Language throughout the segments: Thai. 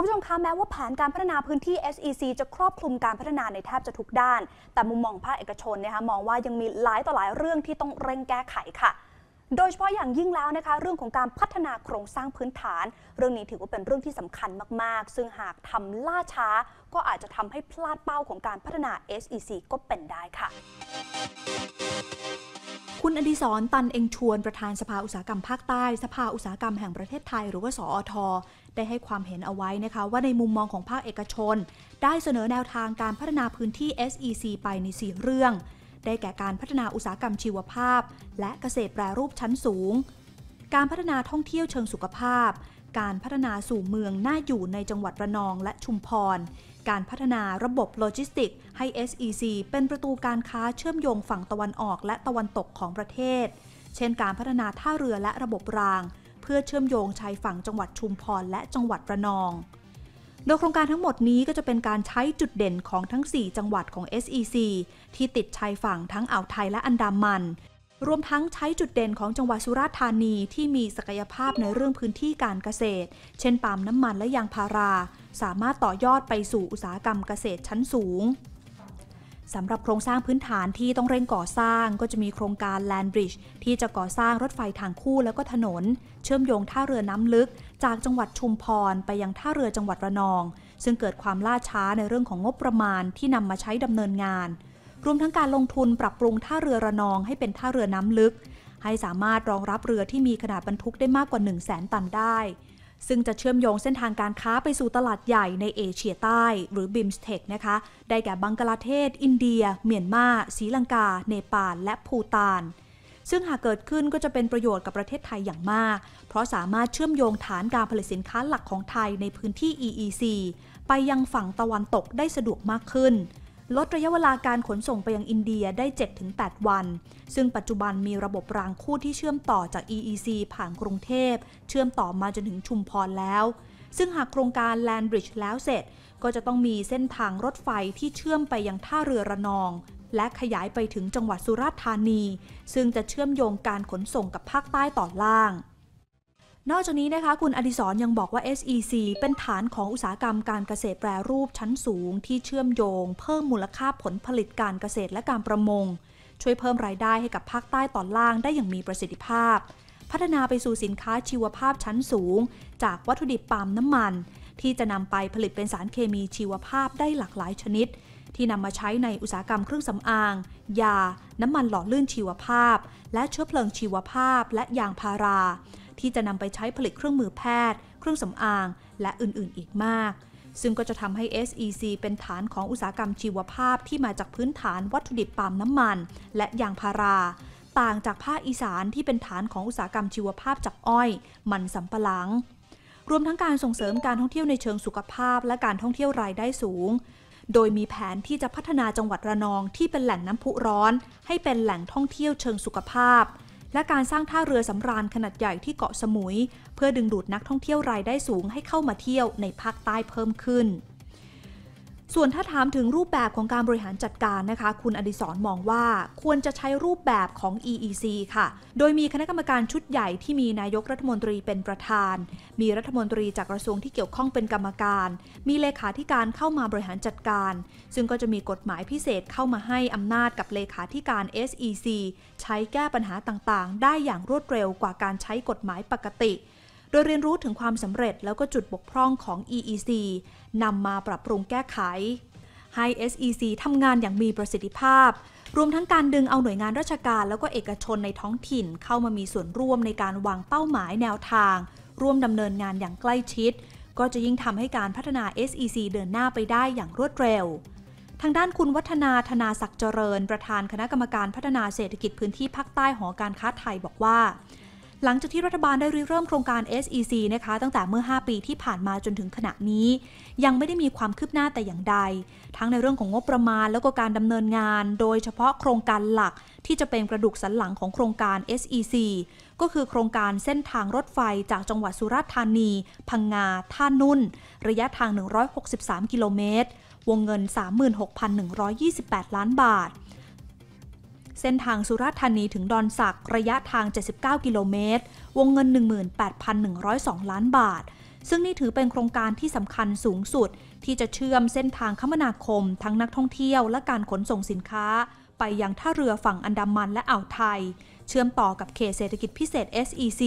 คุณผู้ชมคะแม้ว่าแผนการพัฒนาพื้นที่ SEC จะครอบคลุมการพัฒนาในแทบจะทุกด้าน แต่มุมมองภาคเอกชนนะคะมองว่ายังมีหลายต่อหลายเรื่องที่ต้องเร่งแก้ไขค่ะ โดยเฉพาะอย่างยิ่งแล้วนะคะเรื่องของการพัฒนาโครงสร้างพื้นฐาน เรื่องนี้ถือว่าเป็นเรื่องที่สำคัญมาก ๆ ซึ่งหากทำล่าช้า ก็อาจจะทำให้พลาดเป้าของการพัฒนา SEC ก็เป็นได้ค่ะคุณอดิศรตันเองชวนประธานสภาอุตสาหกรรมภาคใต้ สภาอุตสาหกรรมแห่งประเทศไทยหรือว่าสอท ได้ให้ความเห็นเอาไว้นะคะว่าในมุมมองของภาคเอกชน ได้เสนอแนวทางการพัฒนาพื้นที่ SEC ไปใน 4 เรื่อง ได้แก่การพัฒนาอุตสาหกรรมชีวภาพ และเกษตรแปรรูปชั้นสูง การพัฒนาท่องเที่ยวเชิงสุขภาพ การพัฒนาสู่เมืองน่าอยู่ในจังหวัดระนองและชุมพรการพัฒนาระบบโลจิสติก ให้ SEC เป็นประตูการค้าเชื่อมโยงฝั่งตะวันออกและตะวันตกของประเทศ เช่นการพัฒนาท่าเรือและระบบราง เพื่อเชื่อมโยงชายฝั่งจังหวัดชุมพรและจังหวัดระนอง โดยโครงการทั้งหมดนี้ก็จะเป็นการใช้จุดเด่นของทั้ง 4 จังหวัดของ SEC ที่ติดชายฝั่งทั้งอ่าวไทยและอันดามันรวมทั้งใช้จุดเด่นของจังหวัดสุราษฎร์ธานีที่มีศักยภาพในเรื่องพื้นที่การเกษตร เช่นปาล์มน้ำมันและยางพารา สามารถต่อยอดไปสู่อุตสาหกรรมเกษตรชั้นสูง สำหรับโครงสร้างพื้นฐานที่ต้องเร่งก่อสร้างก็จะมีโครงการแลนบริดจ์ที่จะก่อสร้างรถไฟทางคู่แล้วก็ถนน เชื่อมโยงท่าเรือน้ำลึกจากจังหวัดชุมพรไปยังท่าเรือจังหวัดระนอง ซึ่งเกิดความล่าช้าในเรื่องของงบประมาณที่นำมาใช้ดำเนินงานรวมทั้งการลงทุนปรับปรุงท่าเรือระนองให้เป็นท่าเรือน้ำลึก ให้สามารถรองรับเรือที่มีขนาดบรรทุกได้มากกว่า1 0 0 0 0แสนตันได้ ซึ่งจะเชื่อมโยงเส้นทางการค้าไปสู่ตลาดใหญ่ในเอเชียใต้หรือบิมสเทคนะคะ ได้แก่บังกลาเทศ อินเดีย เมียนมาศรีลังกา เนปาล และภูตาน ซึ่งหากเกิดขึ้นก็จะเป็นประโยชน์กับประเทศไทยอย่างมาก เพราะสามารถเชื่อมโยงฐานการผลิตสินค้าหลักของไทยในพื้นที่ EEC ไปยังฝั่งตะวันตกได้สะดวกมากขึ้นลดระยะเวลาการขนส่งไปยังอินเดียได้ 7-8 วัน ซึ่งปัจจุบันมีระบบรางคู่ที่เชื่อมต่อจาก EEC ผ่านกรุงเทพ เชื่อมต่อมาจนถึงชุมพรแล้ว ซึ่งหากโครงการแลนบริดจ์แล้วเสร็จ ก็จะต้องมีเส้นทางรถไฟที่เชื่อมไปยังท่าเรือระนอง และขยายไปถึงจังหวัดสุราษฎร์ธานี ซึ่งจะเชื่อมโยงการขนส่งกับภาคใต้ต่อล่างนอกจากนี้นะคะคุณอดิศรยังบอกว่า SEC เป็นฐานของอุตสาหกรรมการเกษตรแปรรูปชั้นสูง ที่เชื่อมโยงเพิ่มมูลค่าผลผลิตการเกษตรและการประมง ช่วยเพิ่มรายได้ให้กับภาคใต้ตอนล่างได้อย่างมีประสิทธิภาพ พัฒนาไปสู่สินค้าชีวภาพชั้นสูงจากวัตถุดิบปาล์มน้ำมัน ที่จะนำไปผลิตเป็นสารเคมีชีวภาพได้หลากหลายชนิด ที่นำมาใช้ในอุตสาหกรรมเครื่องสำอางยาน้ำมันหล่อลื่นชีวภาพ และเชื้อเพลิงชีวภาพและยางพาราที่จะนำไปใช้ผลิตเครื่องมือแพทย์ เครื่องสำอางและอื่นๆอีกมาก ซึ่งก็จะทำให้ SEC เป็นฐานของอุตสาหกรรมชีวภาพที่มาจากพื้นฐานวัตถุดิบปาล์มน้ำมัน และยางพารา ต่างจากภาคอีสานที่เป็นฐานของอุตสาหกรรมชีวภาพจากอ้อย มันสำปะหลัง รวมทั้งการส่งเสริมการท่องเที่ยวในเชิงสุขภาพและการท่องเที่ยวรายได้สูง โดยมีแผนที่จะพัฒนาจังหวัดระนอง ที่เป็นแหล่งน้ำพุร้อน ให้เป็นแหล่งท่องเที่ยวเชิงสุขภาพและการสร้างท่าเรือสำราญขนาดใหญ่ที่เกาะสมุย เพื่อดึงดูดนักท่องเที่ยวรายได้สูงให้เข้ามาเที่ยวในภาคใต้เพิ่มขึ้นส่วนถ้าถามถึงรูปแบบของการบริหารจัดการนะคะ คุณอดิศรมองว่าควรจะใช้รูปแบบของ EEC ค่ะ โดยมีคณะกรรมการชุดใหญ่ที่มีนายกรัฐมนตรีเป็นประธาน มีรัฐมนตรีจากกระทรวงที่เกี่ยวข้องเป็นกรรมการ มีเลขาธิการเข้ามาบริหารจัดการ ซึ่งก็จะมีกฎหมายพิเศษเข้ามาให้อำนาจกับเลขาธิการ SEC ใช้แก้ปัญหาต่างๆ ได้อย่างรวดเร็วกว่าการใช้กฎหมายปกติโดยเรียนรู้ถึงความสำเร็จแล้วก็จุดบกพร่องของ EEC นำมาปรับปรุงแก้ไข ให้ SEC ทำงานอย่างมีประสิทธิภาพ รวมทั้งการดึงเอาหน่วยงานราชการแล้วก็เอกชนในท้องถิ่น เข้ามามีส่วนร่วมในการวางเป้าหมายแนวทาง ร่วมดำเนินงานอย่างใกล้ชิด ก็จะยิ่งทำให้การพัฒนา SEC เดินหน้าไปได้อย่างรวดเร็ว ทางด้านคุณวัฒนาธนาศักดิ์เจริญ ประธานคณะกรรมการพัฒนาเศรษฐกิจพื้นที่ภาคใต้หอการค้าไทยบอกว่าหลังจากที่รัฐบาลได้ริเริ่มโครงการ SEC นะคะ ตั้งแต่เมื่อ 5 ปีที่ผ่านมาจนถึงขณะนี้ ยังไม่ได้มีความคืบหน้าแต่อย่างใด ทั้งในเรื่องของงบประมาณแล้วก็การดำเนินงานโดยเฉพาะโครงการหลักที่จะเป็นกระดูกสันหลังของโครงการ SEC ก็คือโครงการเส้นทางรถไฟจากจังหวัดสุราษฎร์ธานี พังงา ท่านุ่นระยะทาง 163 กิโลเมตรวงเงิน 36,128 ล้านบาทเส้นทางสุราษฎร์ธานีถึงดอนสักระยะทาง 79 กิโลเมตร วงเงิน 18,102 ล้านบาท ซึ่งนี่ถือเป็นโครงการที่สำคัญสูงสุด ที่จะเชื่อมเส้นทางคมนาคม ทั้งนักท่องเที่ยวและการขนส่งสินค้า ไปยังท่าเรือฝั่งอันดามันและอ่าวไทย เชื่อมต่อกับเขตเศรษฐกิจพิเศษ SEC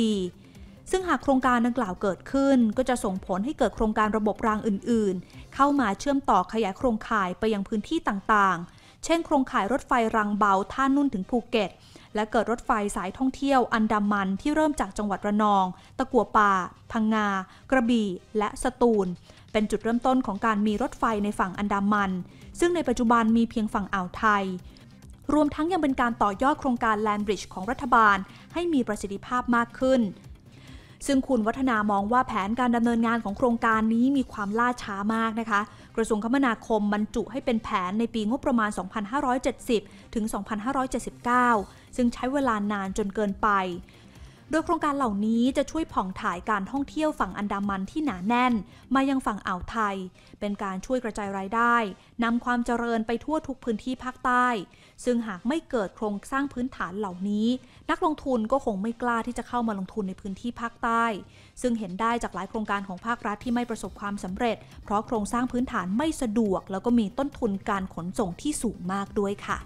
ซึ่งหากโครงการดังกล่าวเกิดขึ้น ก็จะส่งผลให้เกิดโครงการระบบรางอื่นๆ เข้ามาเชื่อมต่อขยายโครงข่ายไปยังพื้นที่ต่างๆเช่นโครงข่ายรถไฟรังเบาท่านุ่นถึงภูเก็ต และเกิดรถไฟสายท่องเที่ยวอันดามันที่เริ่มจากจังหวัดระนอง ตะกัวป่า พังงา กระบี่ และสตูล เป็นจุดเริ่มต้นของการมีรถไฟในฝั่งอันดามัน ซึ่งในปัจจุบันมีเพียงฝั่งอ่าวไทย รวมทั้งยังเป็นการต่อยอดโครงการแลนบริดจ์ของรัฐบาลให้มีประสิทธิภาพมากขึ้นซึ่งคุณวัฒนามองว่าแผนการดำเนินงานของโครงการนี้มีความล่าช้ามากนะคะ กระทรวงคมนาคมบรรจุให้เป็นแผนในปีงบประมาณ 2570ถึง2579 ซึ่งใช้เวลานานจนเกินไปโดยโครงการเหล่านี้จะช่วยผ่องถ่ายการท่องเที่ยวฝั่งอันดามันที่หนาแน่น มายังฝั่งอ่าวไทย เป็นการช่วยกระจายรายได้นำความเจริญไปทั่วทุกพื้นที่ภาคใต้ ซึ่งหากไม่เกิดโครงสร้างพื้นฐานเหล่านี้ นักลงทุนก็คงไม่กล้าที่จะเข้ามาลงทุนในพื้นที่ภาคใต้ ซึ่งเห็นได้จากหลายโครงการของภาครัฐที่ไม่ประสบความสำเร็จ เพราะโครงสร้างพื้นฐานไม่สะดวก แล้วก็มีต้นทุนการขนส่งที่สูงมากด้วยค่ะ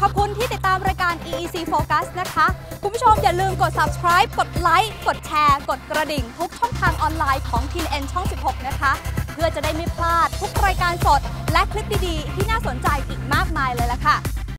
ขอบคุณที่ติดตามรายการ EEC Focus นะคะคุณผู้ชมอย่าลืมกด subscribe กดไลค์ กดแชร์ กดกระดิ่ง ทุกช่องทางออนไลน์ของ t ็นช่อง 16 นะคะ เพื่อจะได้ไม่พลาดทุกรายการสด และคลิปดีๆ ที่น่าสนใจอีกมากมายเลยล่ะค่ะ